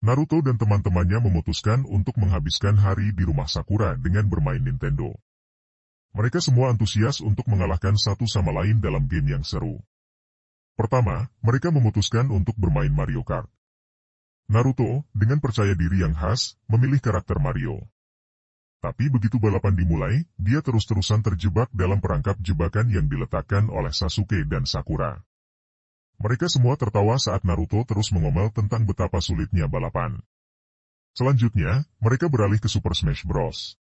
Naruto dan teman-temannya memutuskan untuk menghabiskan hari di rumah Sakura dengan bermain Nintendo. Mereka semua antusias untuk mengalahkan satu sama lain dalam game yang seru. Pertama, mereka memutuskan untuk bermain Mario Kart. Naruto, dengan percaya diri yang khas, memilih karakter Mario. Tapi begitu balapan dimulai, dia terus-terusan terjebak dalam perangkap jebakan yang diletakkan oleh Sasuke dan Sakura. Mereka semua tertawa saat Naruto terus mengomel tentang betapa sulitnya balapan. Selanjutnya, mereka beralih ke Super Smash Bros.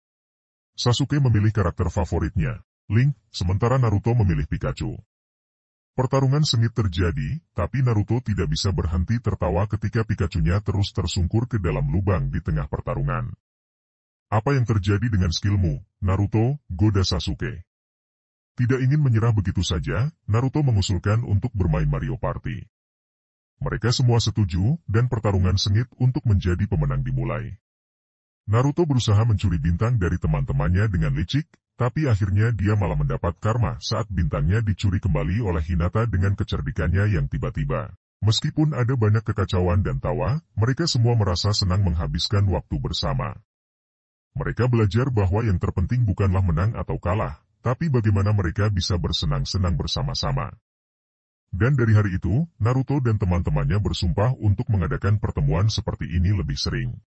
Sasuke memilih karakter favoritnya, Link, sementara Naruto memilih Pikachu. Pertarungan sengit terjadi, tapi Naruto tidak bisa berhenti tertawa ketika Pikachu-nya terus tersungkur ke dalam lubang di tengah pertarungan. Apa yang terjadi dengan skillmu, Naruto, goda Sasuke. Tidak ingin menyerah begitu saja, Naruto mengusulkan untuk bermain Mario Party. Mereka semua setuju, dan pertarungan sengit untuk menjadi pemenang dimulai. Naruto berusaha mencuri bintang dari teman-temannya dengan licik, tapi akhirnya dia malah mendapat karma saat bintangnya dicuri kembali oleh Hinata dengan kecerdikannya yang tiba-tiba. Meskipun ada banyak kekacauan dan tawa, mereka semua merasa senang menghabiskan waktu bersama. Mereka belajar bahwa yang terpenting bukanlah menang atau kalah, tapi bagaimana mereka bisa bersenang-senang bersama-sama? Dan dari hari itu, Naruto dan teman-temannya bersumpah untuk mengadakan pertemuan seperti ini lebih sering.